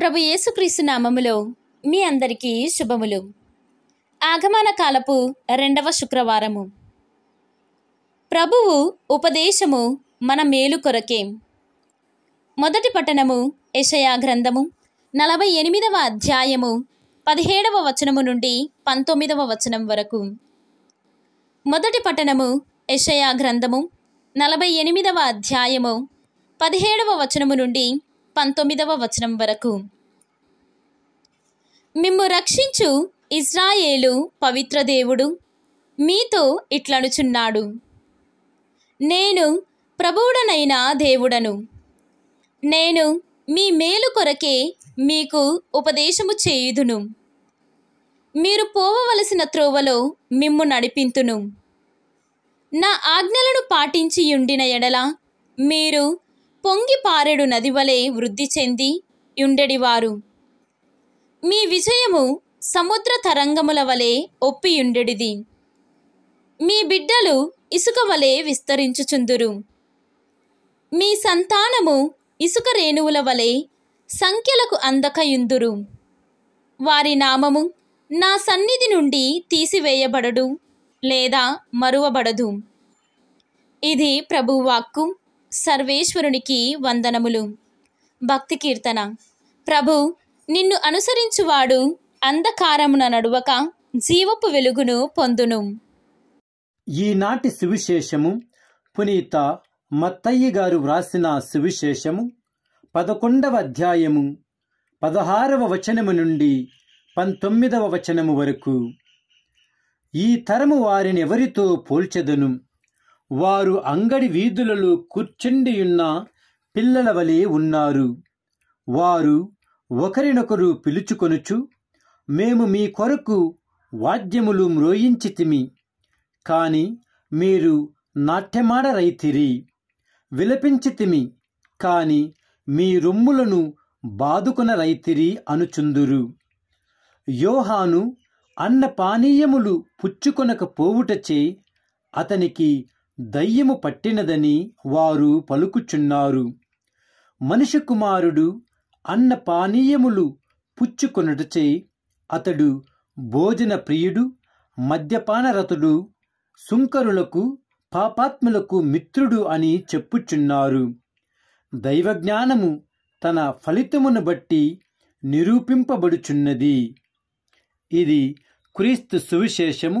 ప్రభు యేసుక్రీస్తు నామములో మీ అందరికీ శుభములు ఆగమన కాలపు రెండవ శుక్రవారము ప్రభువు ఉపదేశము మన మేలు కొరకే మొదటి పట్టణము యషయా గ్రంథము నలభై ఎనిమిదవ అధ్యాయము పదిహేడవ వచనము నుండి పంతొమ్మిదవ వచనం వరకు మొదటి పట్టణము యషయా గ్రంథము నలభై ఎనిమిదవ అధ్యాయము పదిహేడవ వచనము నుండి పంతొమ్మిదవ వచనం వరకు మిమ్ము రక్షించు ఇజ్రాయేలు పవిత్ర దేవుడు మీతో ఇట్లనుచున్నాడు నేను ప్రభువుడనైన దేవుడను నేను మీ మేలు కొరకే మీకు ఉపదేశము చేయుదును మీరు పోవవలసిన త్రోవలో మిమ్ము నడిపింతును నా ఆజ్ఞలను పాటించి ఉండిన ఎడల మీరు పొంగి పారెడు వలె వృద్ధి చెంది యుండెడివారు మీ విజయము సముద్ర తరంగముల వలె ఒప్పియుండెడిది మీ బిడ్డలు ఇసుక వలె విస్తరించుచుందురు మీ సంతానము ఇసుక రేణువుల వలె సంఖ్యలకు అందకయుందురు వారి నామము నా సన్నిధి నుండి తీసివేయబడడు లేదా మరువబడదు ఇది ప్రభువాక్కు సర్వేశ్వరునికి వందనములు భక్తి కీర్తన ప్రభు నిన్ను అనుసరించువాడు అంధకారమున నడువక జీవపు వెలుగును పొందును ఈనాటి సువిశేషము పునీత మత్తయ్య గారు వ్రాసిన సువిశేషము పదకొండవ అధ్యాయము పదహారవ వచనము నుండి పంతొమ్మిదవ వచనము వరకు ఈ తరము వారిని ఎవరితో పోల్చెదను వారు అంగడి వీధులలో కూర్చుండియున్న పిల్లల వలె ఉన్నారు వారు ఒకరినొకరు పిలుచుకొనుచు మేము మీ కొరకు వాద్యములు మ్రోయించితిమి కాని మీరు నాట్యమాడరైతిరి విలపించితిమి కాని మీ రొమ్ములను రైతిరి అనుచుందురు యోహాను అన్న పానీయములు పుచ్చుకొనకపోవుటచే అతనికి దయ్యము పట్టినదని వారు పలుకుచున్నారు మనిషి కుమారుడు అన్న పానీయములు పుచ్చుకొనుటచే అతడు భోజన ప్రియుడు మద్యపానరతుడు సుంకరులకు పాపాత్ములకు మిత్రుడు అని చెప్పుచున్నారు దైవజ్ఞానము తన ఫలితమును బట్టి నిరూపింపబడుచున్నది ఇది క్రీస్తు సువిశేషము